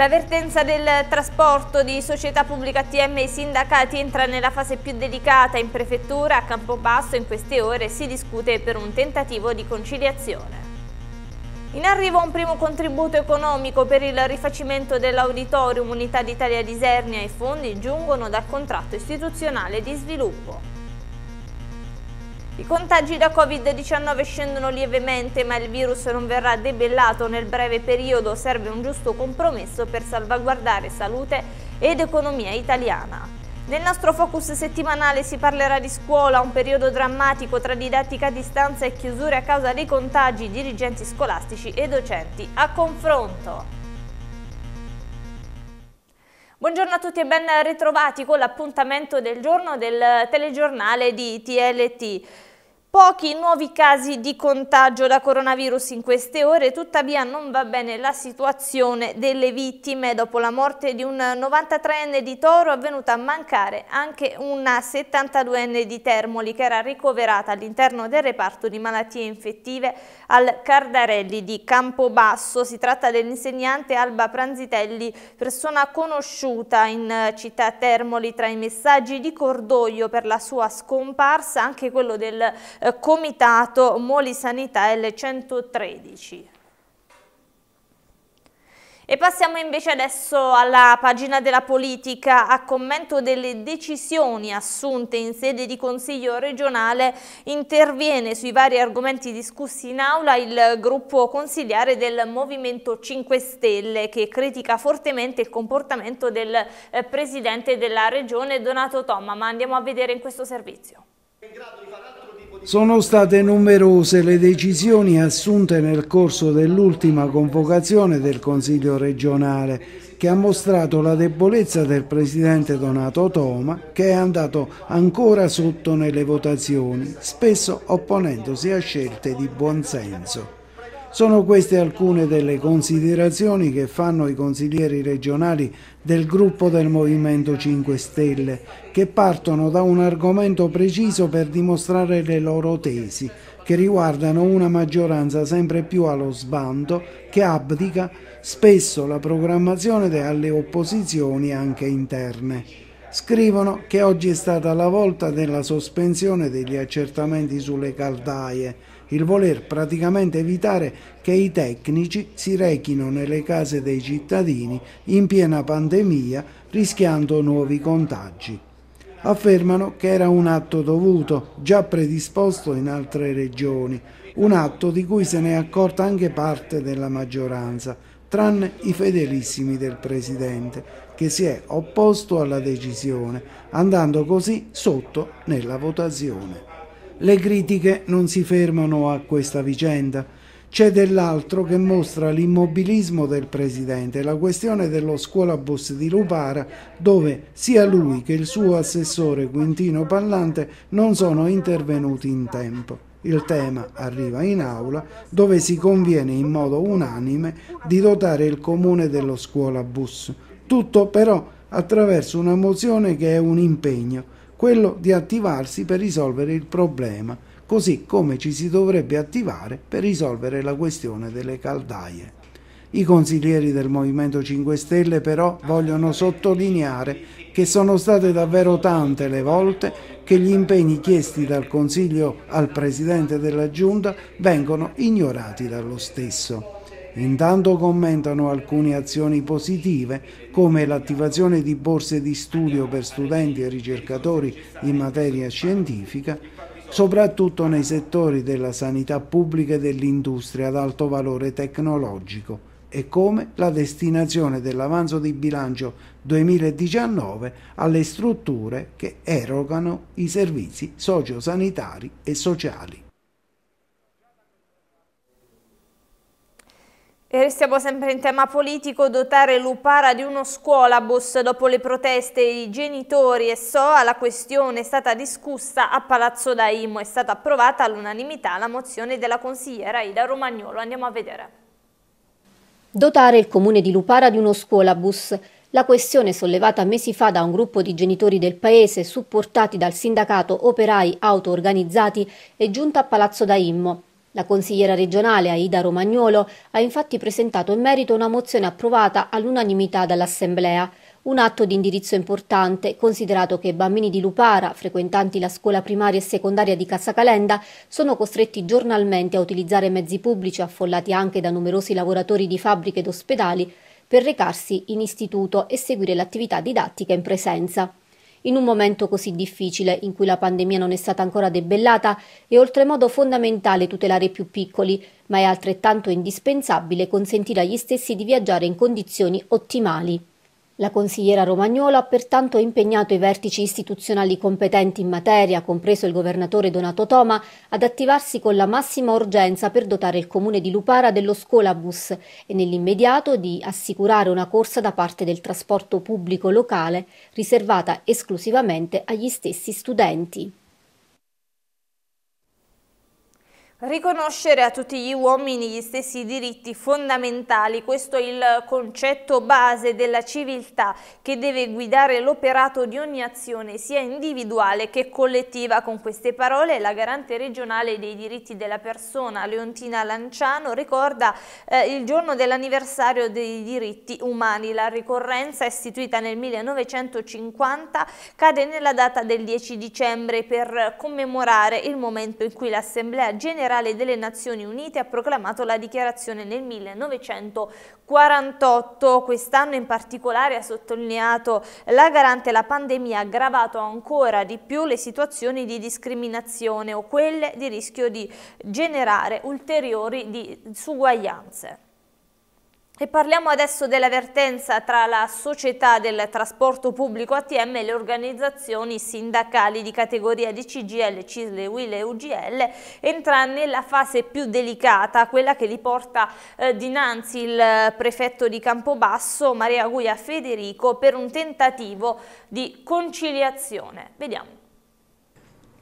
L'avvertenza del trasporto di società pubblica TM e sindacati entra nella fase più delicata. In prefettura a Campobasso in queste ore si discute per un tentativo di conciliazione. In arrivo un primo contributo economico per il rifacimento dell'auditorium Unità d'Italia di Isernia e fondi giungono dal contratto istituzionale di sviluppo. I contagi da Covid-19 scendono lievemente, ma il virus non verrà debellato nel breve periodo. Serve un giusto compromesso per salvaguardare salute ed economia italiana. Nel nostro focus settimanale si parlerà di scuola, un periodo drammatico tra didattica a distanza e chiusure a causa dei contagi, dirigenti scolastici e docenti a confronto. Buongiorno a tutti e ben ritrovati con l'appuntamento del giorno del telegiornale di TLT. Pochi nuovi casi di contagio da coronavirus in queste ore, tuttavia non va bene la situazione delle vittime. Dopo la morte di un 93enne di Toro è venuta a mancare anche una 72enne di Termoli che era ricoverata all'interno del reparto di malattie infettive al Cardarelli di Campobasso. Si tratta dell'insegnante Alba Pranzitelli, persona conosciuta in città Termoli tra i messaggi di cordoglio per la sua scomparsa, anche quello del eh, comitato Moli Sanità L113. E passiamo invece adesso alla pagina della politica a commento delle decisioni assunte in sede di Consiglio regionale interviene sui vari argomenti discussi in aula il gruppo consigliare del Movimento 5 Stelle che critica fortemente il comportamento del eh, Presidente della Regione Donato Tomma ma andiamo a vedere in questo servizio. In grado di sono state numerose le decisioni assunte nel corso dell'ultima convocazione del Consiglio regionale che ha mostrato la debolezza del Presidente Donato Toma che è andato ancora sotto nelle votazioni, spesso opponendosi a scelte di buonsenso. Sono queste alcune delle considerazioni che fanno i consiglieri regionali del gruppo del Movimento 5 Stelle, che partono da un argomento preciso per dimostrare le loro tesi, che riguardano una maggioranza sempre più allo sbando che abdica spesso la programmazione alle opposizioni anche interne. Scrivono che oggi è stata la volta della sospensione degli accertamenti sulle caldaie, il voler praticamente evitare che i tecnici si rechino nelle case dei cittadini in piena pandemia rischiando nuovi contagi. Affermano che era un atto dovuto, già predisposto in altre regioni, un atto di cui se ne è accorta anche parte della maggioranza, tranne i fedelissimi del Presidente, che si è opposto alla decisione, andando così sotto nella votazione. Le critiche non si fermano a questa vicenda. C'è dell'altro che mostra l'immobilismo del presidente, la questione dello scuolabus di Lupara, dove sia lui che il suo assessore Quintino Pallante non sono intervenuti in tempo. Il tema arriva in aula dove si conviene in modo unanime di dotare il comune dello scuolabus. Tutto però attraverso una mozione che è un impegno quello di attivarsi per risolvere il problema, così come ci si dovrebbe attivare per risolvere la questione delle caldaie. I consiglieri del Movimento 5 Stelle però vogliono sottolineare che sono state davvero tante le volte che gli impegni chiesti dal Consiglio al Presidente della Giunta vengono ignorati dallo stesso. Intanto commentano alcune azioni positive come l'attivazione di borse di studio per studenti e ricercatori in materia scientifica, soprattutto nei settori della sanità pubblica e dell'industria ad alto valore tecnologico, e come la destinazione dell'avanzo di bilancio 2019 alle strutture che erogano i servizi sociosanitari e sociali. E restiamo sempre in tema politico, dotare Lupara di uno scuolabus dopo le proteste i genitori e SOA, la questione è stata discussa a Palazzo Daimo, è stata approvata all'unanimità la mozione della consigliera Ida Romagnolo, andiamo a vedere. Dotare il comune di Lupara di uno scuolabus, la questione sollevata mesi fa da un gruppo di genitori del paese supportati dal sindacato operai auto organizzati è giunta a Palazzo Daimo. La consigliera regionale Aida Romagnolo ha infatti presentato in merito una mozione approvata all'unanimità dall'Assemblea, un atto di indirizzo importante considerato che i bambini di Lupara, frequentanti la scuola primaria e secondaria di Cassacalenda, sono costretti giornalmente a utilizzare mezzi pubblici affollati anche da numerosi lavoratori di fabbriche ed ospedali per recarsi in istituto e seguire l'attività didattica in presenza in un momento così difficile in cui la pandemia non è stata ancora debellata, è oltremodo fondamentale tutelare i più piccoli, ma è altrettanto indispensabile consentire agli stessi di viaggiare in condizioni ottimali. La consigliera romagnola ha pertanto impegnato i vertici istituzionali competenti in materia, compreso il governatore Donato Toma, ad attivarsi con la massima urgenza per dotare il comune di Lupara dello scolabus e nell'immediato di assicurare una corsa da parte del trasporto pubblico locale riservata esclusivamente agli stessi studenti. Riconoscere a tutti gli uomini gli stessi diritti fondamentali, questo è il concetto base della civiltà che deve guidare l'operato di ogni azione sia individuale che collettiva. Con queste parole la garante regionale dei diritti della persona Leontina Lanciano ricorda eh, il giorno dell'anniversario dei diritti umani. La ricorrenza istituita nel 1950 cade nella data del 10 dicembre per commemorare il momento in cui l'Assemblea generale generale delle Nazioni Unite ha proclamato la dichiarazione nel 1948. Quest'anno in particolare ha sottolineato la garante la pandemia ha aggravato ancora di più le situazioni di discriminazione o quelle di rischio di generare ulteriori disuguaglianze. E parliamo adesso dell'avvertenza tra la società del trasporto pubblico ATM e le organizzazioni sindacali di categoria di CGL, CISL, WIL e UGL, entrando nella fase più delicata, quella che li porta eh, dinanzi il eh, prefetto di Campobasso, Maria Guia Federico, per un tentativo di conciliazione. Vediamo.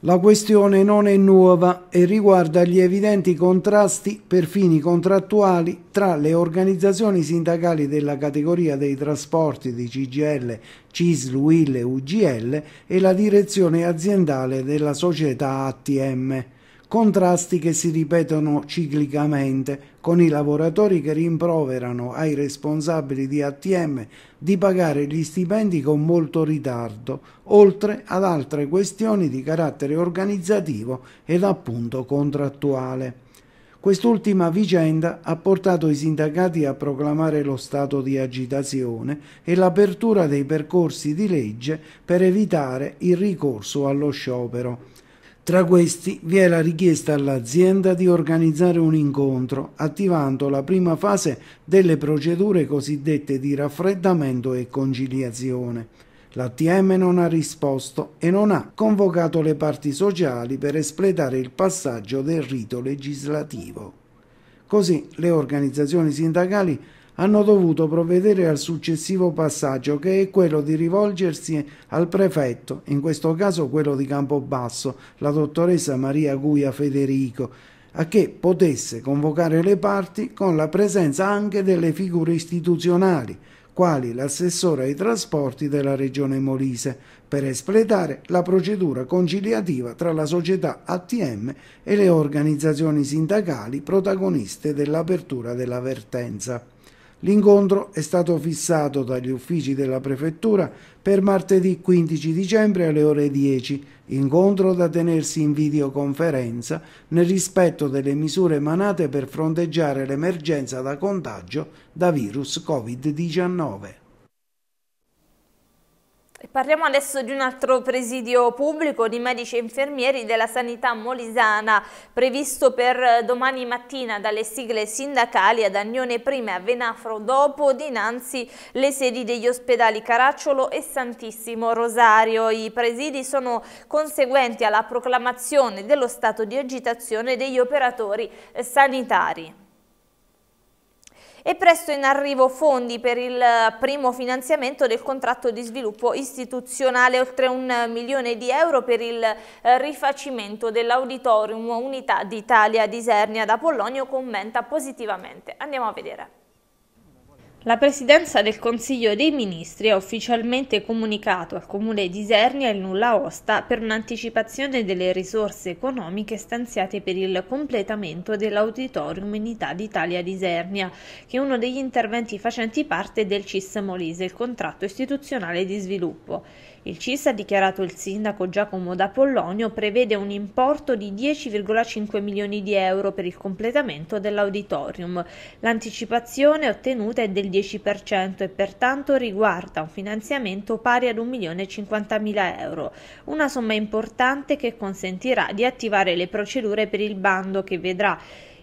La questione non è nuova e riguarda gli evidenti contrasti per fini contrattuali tra le organizzazioni sindacali della categoria dei trasporti di CGL, CISL, UIL e UGL e la direzione aziendale della società ATM contrasti che si ripetono ciclicamente, con i lavoratori che rimproverano ai responsabili di ATM di pagare gli stipendi con molto ritardo, oltre ad altre questioni di carattere organizzativo ed appunto contrattuale. Quest'ultima vicenda ha portato i sindacati a proclamare lo stato di agitazione e l'apertura dei percorsi di legge per evitare il ricorso allo sciopero. Tra questi vi è la richiesta all'azienda di organizzare un incontro, attivando la prima fase delle procedure cosiddette di raffreddamento e conciliazione. L'ATM non ha risposto e non ha convocato le parti sociali per espletare il passaggio del rito legislativo. Così le organizzazioni sindacali hanno dovuto provvedere al successivo passaggio che è quello di rivolgersi al prefetto, in questo caso quello di Campobasso, la dottoressa Maria Guia Federico, a che potesse convocare le parti con la presenza anche delle figure istituzionali, quali l'assessore ai trasporti della regione Molise, per espletare la procedura conciliativa tra la società ATM e le organizzazioni sindacali protagoniste dell'apertura della vertenza. L'incontro è stato fissato dagli uffici della Prefettura per martedì 15 dicembre alle ore 10, incontro da tenersi in videoconferenza nel rispetto delle misure emanate per fronteggiare l'emergenza da contagio da virus Covid-19. Parliamo adesso di un altro presidio pubblico di medici e infermieri della sanità molisana previsto per domani mattina dalle sigle sindacali ad Agnone prima e a Venafro dopo dinanzi le sedi degli ospedali Caracciolo e Santissimo Rosario. I presidi sono conseguenti alla proclamazione dello stato di agitazione degli operatori sanitari e presto in arrivo fondi per il eh, primo finanziamento del contratto di sviluppo istituzionale, oltre un milione di euro per il eh, rifacimento dell'auditorium Unità d'Italia di Sernia da Polonio commenta positivamente. Andiamo a vedere. La Presidenza del Consiglio dei Ministri ha ufficialmente comunicato al Comune di Isernia il nulla osta per un'anticipazione delle risorse economiche stanziate per il completamento dell'Auditorium Unità d'Italia di Isernia, che è uno degli interventi facenti parte del CIS Molise, il contratto istituzionale di sviluppo. Il CIS ha dichiarato il sindaco Giacomo D'Apollonio prevede un importo di 10,5 milioni di euro per il completamento dell'auditorium. L'anticipazione ottenuta è del 10% e pertanto riguarda un finanziamento pari ad 1 milione e 50 mila euro, una somma importante che consentirà di attivare le procedure per il bando che vedrà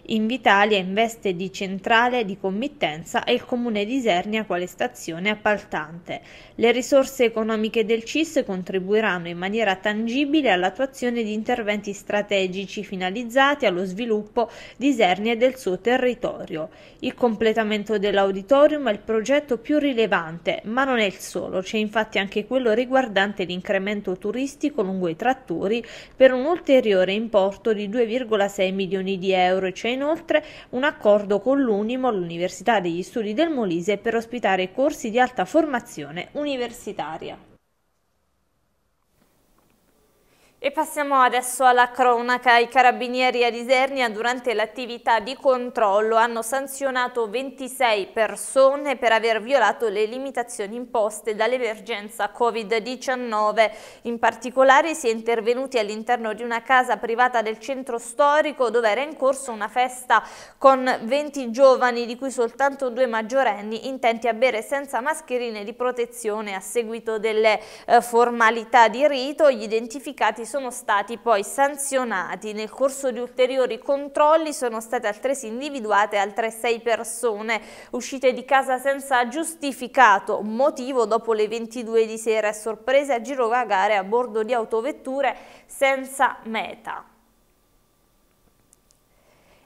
Invitalia in veste di centrale di committenza e il comune di Isernia quale stazione appaltante. Le risorse economiche del CIS contribuiranno in maniera tangibile all'attuazione di interventi strategici finalizzati allo sviluppo di Isernia e del suo territorio. Il completamento dell'auditorium è il progetto più rilevante, ma non è il solo, c'è infatti anche quello riguardante l'incremento turistico lungo i trattori per un ulteriore importo di 2,6 milioni di euro e cioè inoltre un accordo con l'Unimo, l'Università degli Studi del Molise, per ospitare corsi di alta formazione universitaria. E passiamo adesso alla cronaca. I carabinieri a Isernia durante l'attività di controllo hanno sanzionato 26 persone per aver violato le limitazioni imposte dall'emergenza Covid-19. In particolare si è intervenuti all'interno di una casa privata del centro storico dove era in corso una festa con 20 giovani di cui soltanto due maggiorenni intenti a bere senza mascherine di protezione a seguito delle eh, formalità di rito. Gli identificati sono stati poi sanzionati. Nel corso di ulteriori controlli sono state altresì individuate altre sei persone uscite di casa senza giustificato motivo dopo le 22 di sera e sorprese a girovagare a bordo di autovetture senza meta.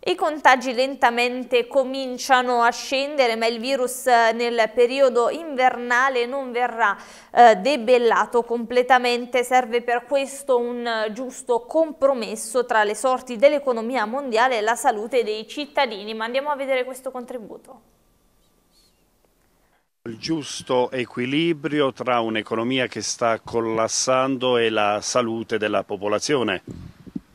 I contagi lentamente cominciano a scendere ma il virus eh, nel periodo invernale non verrà eh, debellato completamente, serve per questo un giusto compromesso tra le sorti dell'economia mondiale e la salute dei cittadini, ma andiamo a vedere questo contributo. Il giusto equilibrio tra un'economia che sta collassando e la salute della popolazione.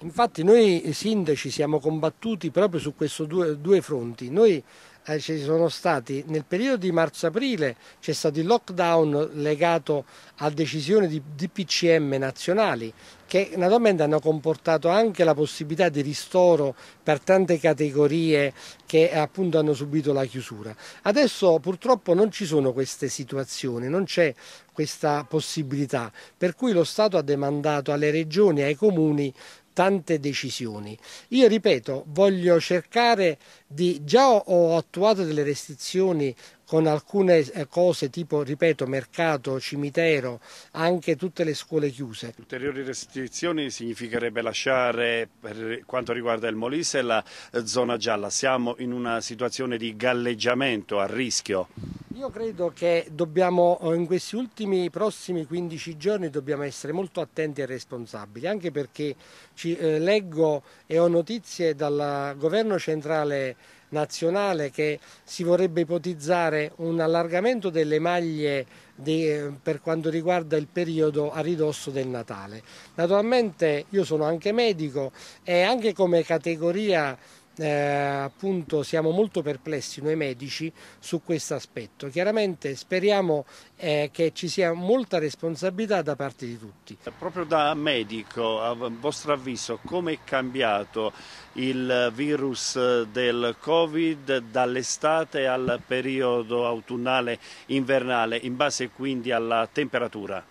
Infatti noi eh, sindaci siamo combattuti proprio su questi due, due, fronti. Noi eh, ci sono stati nel periodo di marzo-aprile c'è stato il lockdown legato a decisioni di, di PCM nazionali che naturalmente hanno comportato anche la possibilità di ristoro per tante categorie che eh, appunto hanno subito la chiusura. Adesso purtroppo non ci sono queste situazioni, non c'è questa possibilità, per cui lo Stato ha demandato alle regioni e ai comuni tante decisioni. Io ripeto, voglio cercare di, già ho attuato delle restrizioni con alcune eh, cose tipo, ripeto, mercato, cimitero, anche tutte le scuole chiuse. Ulteriori restrizioni significherebbe lasciare per quanto riguarda il Molise la eh, zona gialla. Siamo in una situazione di galleggiamento a rischio. Io credo che dobbiamo, eh, in questi ultimi prossimi 15 giorni dobbiamo essere molto attenti e responsabili, anche perché ci, eh, leggo e ho notizie dal governo centrale nazionale che si vorrebbe ipotizzare un allargamento delle maglie di, eh, per quanto riguarda il periodo a ridosso del Natale. Naturalmente io sono anche medico e anche come categoria eh, appunto siamo molto perplessi noi medici su questo aspetto. Chiaramente speriamo eh, che ci sia molta responsabilità da parte di tutti. Proprio da medico, a vostro avviso, come è cambiato il virus del Covid dall'estate al periodo autunnale-invernale in base quindi alla temperatura?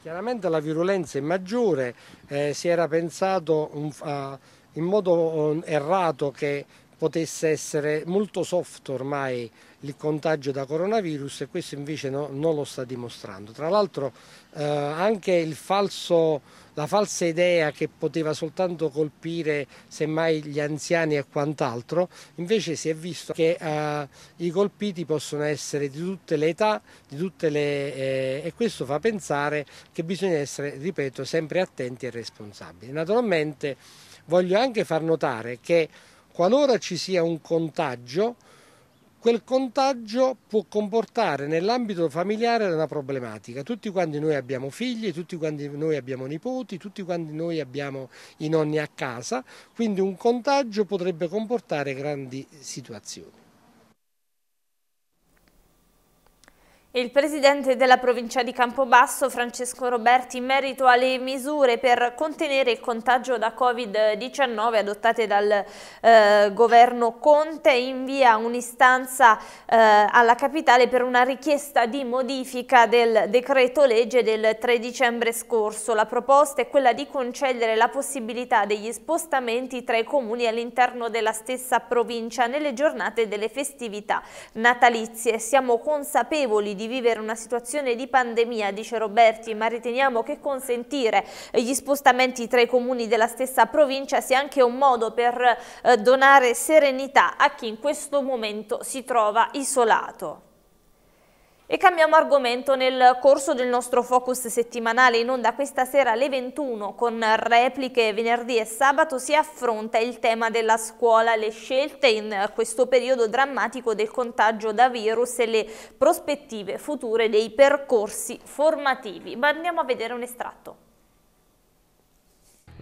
Chiaramente la virulenza è maggiore, eh, si era pensato... a. uh, in modo ehm, errato che potesse essere molto soft ormai il contagio da coronavirus e questo invece no, non lo sta dimostrando. Tra l'altro eh, anche falso, la falsa idea che poteva soltanto colpire semmai gli anziani e quant'altro, invece si è visto che eh, i colpiti possono essere di tutte le età di tutte le, eh, e questo fa pensare che bisogna essere, ripeto, sempre attenti e responsabili. Naturalmente Voglio anche far notare che qualora ci sia un contagio, quel contagio può comportare nell'ambito familiare una problematica. Tutti quanti noi abbiamo figli, tutti quanti noi abbiamo nipoti, tutti quanti noi abbiamo i nonni a casa, quindi un contagio potrebbe comportare grandi situazioni. Il presidente della provincia di Campobasso, Francesco Roberti, in merito alle misure per contenere il contagio da Covid-19 adottate dal eh, governo Conte, invia un'istanza eh, alla capitale per una richiesta di modifica del decreto legge del 3 dicembre scorso. La proposta è quella di concedere la possibilità degli spostamenti tra i comuni all'interno della stessa provincia nelle giornate delle festività natalizie. Siamo consapevoli di di vivere una situazione di pandemia, dice Roberti, ma riteniamo che consentire gli spostamenti tra i comuni della stessa provincia sia anche un modo per eh, donare serenità a chi in questo momento si trova isolato. E cambiamo argomento nel corso del nostro focus settimanale in onda questa sera alle 21 con repliche venerdì e sabato si affronta il tema della scuola, le scelte in questo periodo drammatico del contagio da virus e le prospettive future dei percorsi formativi. Ma andiamo a vedere un estratto.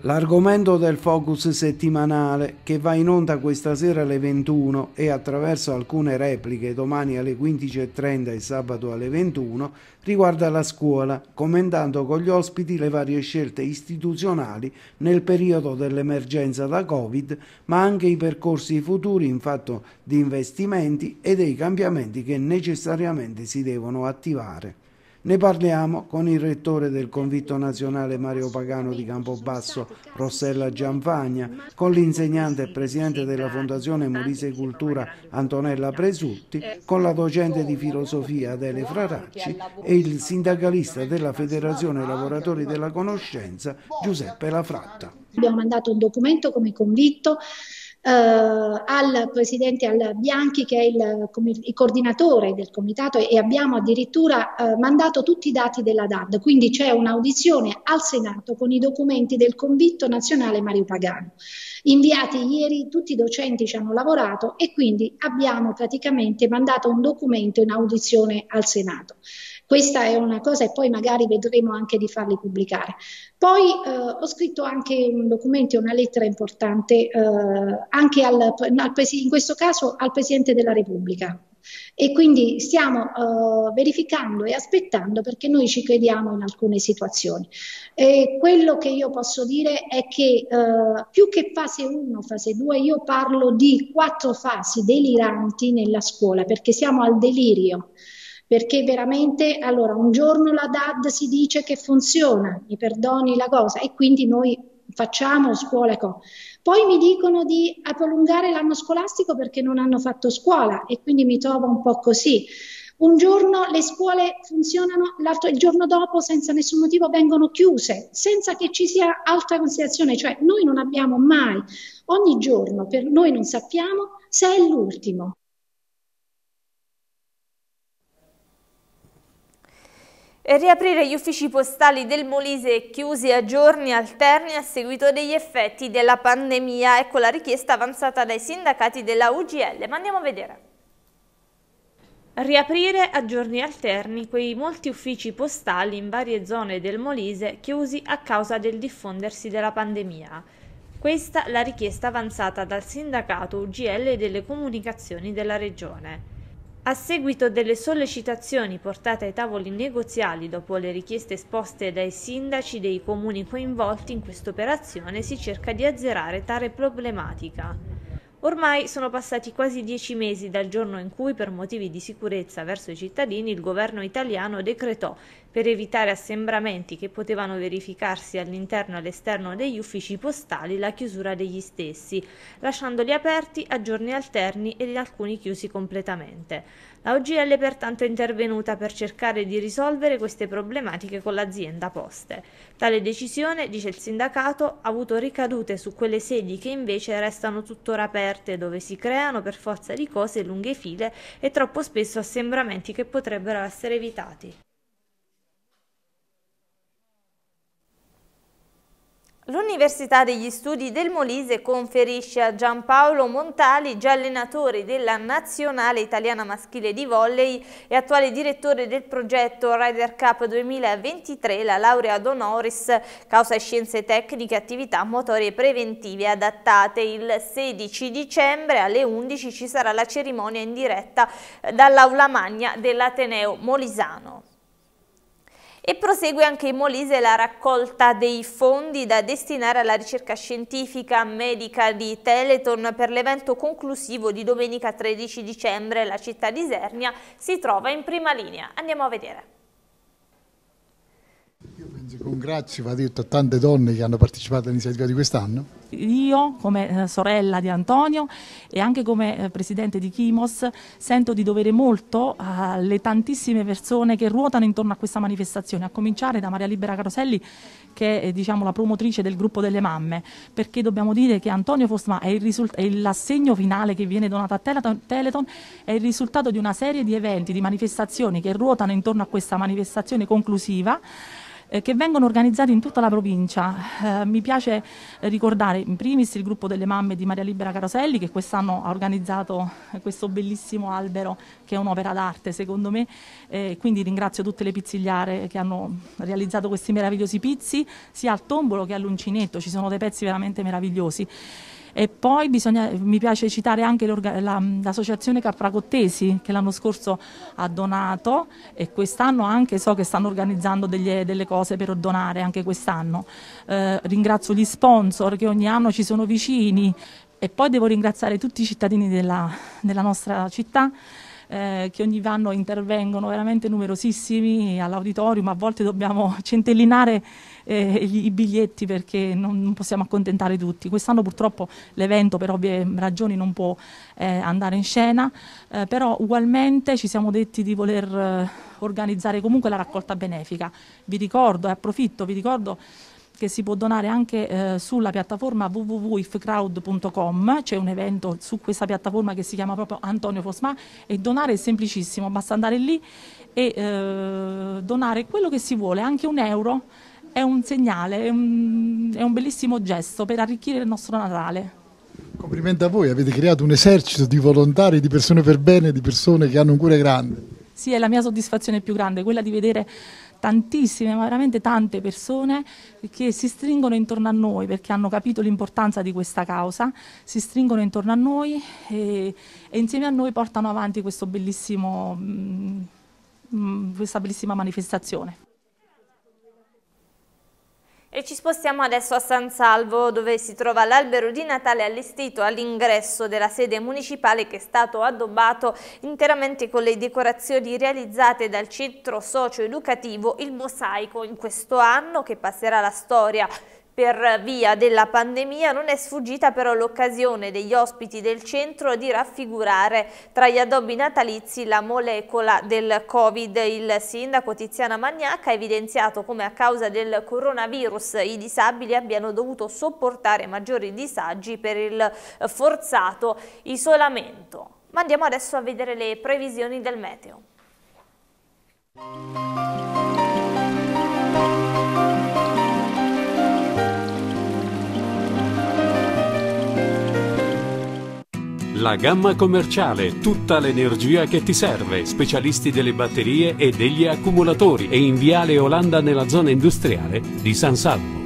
L'argomento del focus settimanale che va in onda questa sera alle 21 e attraverso alcune repliche domani alle 15.30 e sabato alle 21 riguarda la scuola, commentando con gli ospiti le varie scelte istituzionali nel periodo dell'emergenza da Covid, ma anche i percorsi futuri in fatto di investimenti e dei cambiamenti che necessariamente si devono attivare. Ne parliamo con il rettore del Convitto Nazionale Mario Pagano di Campobasso, Rossella Gianfagna, con l'insegnante e presidente della Fondazione Molise Cultura Antonella Presutti, con la docente di filosofia Adele Fraracci e il sindacalista della Federazione Lavoratori della Conoscenza Giuseppe Lafratta. Abbiamo mandato un documento come convitto eh, al presidente al Bianchi che è il, il, coordinatore del comitato e abbiamo addirittura eh, mandato tutti i dati della DAD, quindi c'è un'audizione al Senato con i documenti del convitto nazionale Mario Pagano. Inviati ieri tutti i docenti ci hanno lavorato e quindi abbiamo praticamente mandato un documento in audizione al Senato. Questa è una cosa e poi magari vedremo anche di farli pubblicare. Poi eh, ho scritto anche un documento e una lettera importante eh, anche al, al, in questo caso al Presidente della Repubblica, e quindi stiamo uh, verificando e aspettando perché noi ci crediamo in alcune situazioni. E quello che io posso dire è che uh, più che fase 1, fase 2, io parlo di quattro fasi deliranti nella scuola perché siamo al delirio perché veramente allora un giorno la DAD si dice che funziona, mi perdoni la cosa e quindi noi facciamo scuola co. Poi mi dicono di prolungare l'anno scolastico perché non hanno fatto scuola e quindi mi trovo un po' così. Un giorno le scuole funzionano, l'altro il giorno dopo senza nessun motivo vengono chiuse, senza che ci sia altra considerazione, cioè noi non abbiamo mai, ogni giorno per noi non sappiamo se è l'ultimo. E riaprire gli uffici postali del Molise chiusi a giorni alterni a seguito degli effetti della pandemia, ecco la richiesta avanzata dai sindacati della UGL, ma andiamo a vedere. Riaprire a giorni alterni quei molti uffici postali in varie zone del Molise chiusi a causa del diffondersi della pandemia. Questa la richiesta avanzata dal sindacato UGL delle comunicazioni della regione. A seguito delle sollecitazioni portate ai tavoli negoziali dopo le richieste esposte dai sindaci dei comuni coinvolti in quest'operazione si cerca di azzerare tale problematica. Ormai sono passati quasi dieci mesi dal giorno in cui, per motivi di sicurezza verso i cittadini, il governo italiano decretò per evitare assembramenti che potevano verificarsi all'interno e all'esterno degli uffici postali la chiusura degli stessi, lasciandoli aperti a giorni alterni e alcuni chiusi completamente. La OGL pertanto è intervenuta per cercare di risolvere queste problematiche con l'azienda Poste. Tale decisione, dice il sindacato, ha avuto ricadute su quelle sedi che invece restano tuttora aperte, dove si creano per forza di cose lunghe file e troppo spesso assembramenti che potrebbero essere evitati. L'Università degli Studi del Molise conferisce a Giampaolo Montali, già allenatore della Nazionale Italiana Maschile di Volley e attuale direttore del progetto Ryder Cup 2023, la laurea d'onoris causa scienze tecniche, attività motorie preventive adattate. Il 16 dicembre alle 11 ci sarà la cerimonia in diretta dall'Aula Magna dell'Ateneo Molisano. E prosegue anche in Molise la raccolta dei fondi da destinare alla ricerca scientifica medica di Teleton per l'evento conclusivo di domenica 13 dicembre. La città di Isernia si trova in prima linea. Andiamo a vedere con Grazzi va detto a tante donne che hanno partecipato all'iniziativa di quest'anno. Io, come eh, sorella di Antonio e anche come eh, presidente di Chimos, sento di dovere molto alle tantissime persone che ruotano intorno a questa manifestazione, a cominciare da Maria Libera Caroselli, che è diciamo, la promotrice del gruppo delle mamme, perché dobbiamo dire che Antonio Fosma è, l'assegno finale che viene donato a Teleton, è il risultato di una serie di eventi, di manifestazioni che ruotano intorno a questa manifestazione conclusiva eh, che vengono organizzati in tutta la provincia. Eh, mi piace eh, ricordare in primis il gruppo delle mamme di Maria Libera Caroselli che quest'anno ha organizzato eh, questo bellissimo albero che è un'opera d'arte secondo me, eh, quindi ringrazio tutte le pizzigliare che hanno realizzato questi meravigliosi pizzi, sia al tombolo che all'uncinetto, ci sono dei pezzi veramente meravigliosi. E poi bisogna, mi piace citare anche l'associazione Capracottesi che l'anno scorso ha donato e quest'anno anche so che stanno organizzando degli, delle cose per donare anche quest'anno. Eh, ringrazio gli sponsor che ogni anno ci sono vicini e poi devo ringraziare tutti i cittadini della, della nostra città eh, che ogni anno intervengono veramente numerosissimi all'auditorium, a volte dobbiamo centellinare eh, i biglietti perché non, non, possiamo accontentare tutti. Quest'anno purtroppo l'evento per ovvie ragioni non può eh, andare in scena, eh, però ugualmente ci siamo detti di voler eh, organizzare comunque la raccolta benefica. Vi ricordo, e approfitto, vi ricordo che si può donare anche eh, sulla piattaforma www.ifcrowd.com, c'è un evento su questa piattaforma che si chiama proprio Antonio Fosma e donare è semplicissimo, basta andare lì e eh, donare quello che si vuole, anche un euro è un segnale, è un, è un bellissimo gesto per arricchire il nostro Natale. Complimenti a voi, avete creato un esercito di volontari, di persone per bene, di persone che hanno un cuore grande. Sì, è la mia soddisfazione più grande, quella di vedere tantissime, ma veramente tante persone che si stringono intorno a noi perché hanno capito l'importanza di questa causa, si stringono intorno a noi e, e insieme a noi portano avanti questo bellissimo, mh, mm, mh, mm, questa bellissima manifestazione. E ci spostiamo adesso a San Salvo dove si trova l'albero di Natale allestito all'ingresso della sede municipale che è stato addobbato interamente con le decorazioni realizzate dal centro socio-educativo Il Mosaico in questo anno che passerà la storia per via della pandemia non è sfuggita però l'occasione degli ospiti del centro di raffigurare tra gli addobbi natalizi la molecola del Covid. Il sindaco Tiziana Magnacca ha evidenziato come a causa del coronavirus i disabili abbiano dovuto sopportare maggiori disagi per il forzato isolamento. Ma andiamo adesso a vedere le previsioni del meteo. La gamma commerciale, tutta l'energia che ti serve, specialisti delle batterie e degli accumulatori e in Viale Olanda nella zona industriale di San Salvo.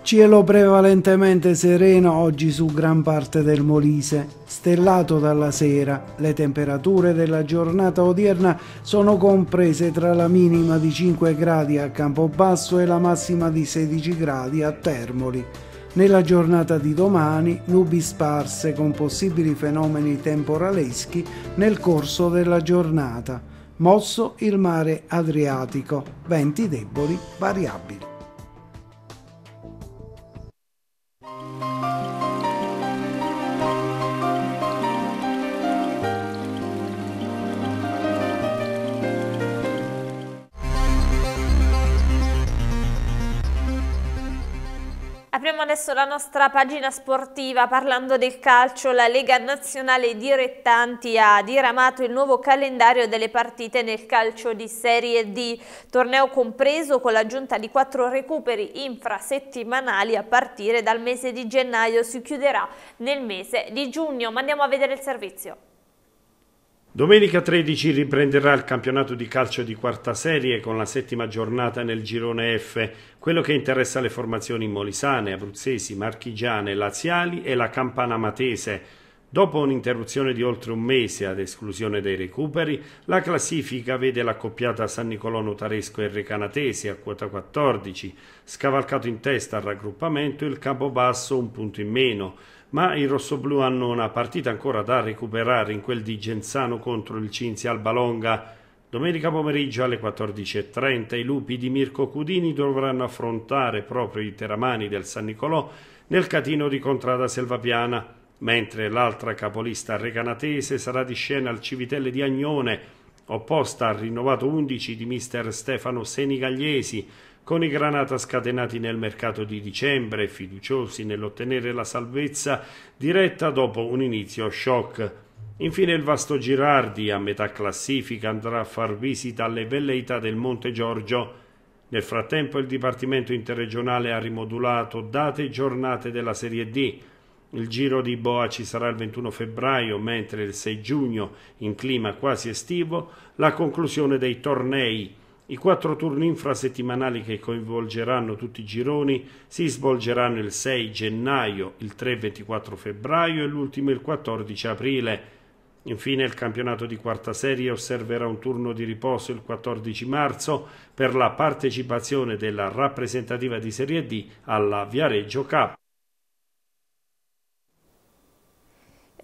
Cielo prevalentemente sereno oggi su gran parte del Molise, stellato dalla sera. Le temperature della giornata odierna sono comprese tra la minima di 5 gradi a Campobasso e la massima di 16 gradi a Termoli. Nella giornata di domani nubi sparse con possibili fenomeni temporaleschi nel corso della giornata. Mosso il mare Adriatico, venti deboli variabili. Apriamo adesso la nostra pagina sportiva parlando del calcio. La Lega Nazionale Direttanti ha diramato il nuovo calendario delle partite nel calcio di Serie D, torneo compreso con l'aggiunta di quattro recuperi infrasettimanali a partire dal mese di gennaio. Si chiuderà nel mese di giugno. Ma andiamo a vedere il servizio. Domenica 13 riprenderà il campionato di calcio di quarta serie con la settima giornata nel girone F, quello che interessa le formazioni molisane, abruzzesi, marchigiane, laziali e la campana matese. Dopo un'interruzione di oltre un mese ad esclusione dei recuperi, la classifica vede l'accoppiata San Nicolò Notaresco e Recanatesi a quota 14, scavalcato in testa al raggruppamento il Campobasso un punto in meno ma i rossoblù hanno una partita ancora da recuperare in quel di Genzano contro il Cinzia Alba Longa. Domenica pomeriggio alle 14.30 i lupi di Mirko Cudini dovranno affrontare proprio i teramani del San Nicolò nel catino di Contrada Selvapiana, mentre l'altra capolista recanatese sarà di scena al Civitelle di Agnone, opposta al rinnovato 11 di mister Stefano Senigagliesi, con i Granata scatenati nel mercato di dicembre e fiduciosi nell'ottenere la salvezza diretta dopo un inizio shock. Infine il vasto Girardi, a metà classifica, andrà a far visita alle velleità del Monte Giorgio. Nel frattempo il Dipartimento interregionale ha rimodulato date e giornate della Serie D. Il giro di Boa ci sarà il 21 febbraio, mentre il 6 giugno, in clima quasi estivo, la conclusione dei tornei i quattro turni infrasettimanali che coinvolgeranno tutti i gironi si svolgeranno il 6 gennaio, il 3 24 febbraio e l'ultimo il 14 aprile. Infine il campionato di quarta serie osserverà un turno di riposo il 14 marzo per la partecipazione della rappresentativa di Serie D alla Viareggio Cup.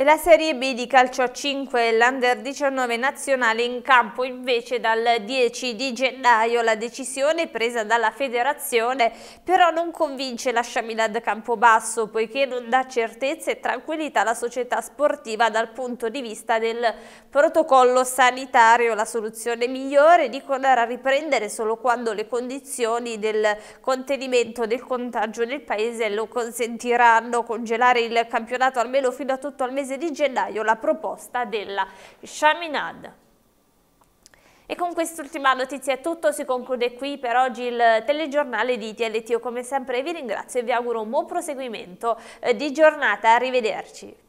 La Serie B di calcio a 5 e l'Under 19 nazionale in campo invece dal 10 di gennaio. La decisione presa dalla federazione però non convince la Shamilad Campobasso poiché non dà certezza e tranquillità alla società sportiva dal punto di vista del protocollo sanitario. La soluzione migliore dicono era riprendere solo quando le condizioni del contenimento del contagio nel paese lo consentiranno. Congelare il campionato almeno fino a tutto al mese mese di gennaio la proposta della Chaminade. E con quest'ultima notizia è tutto, si conclude qui per oggi il telegiornale di TLT. Io come sempre vi ringrazio e vi auguro un buon proseguimento eh, di giornata, arrivederci.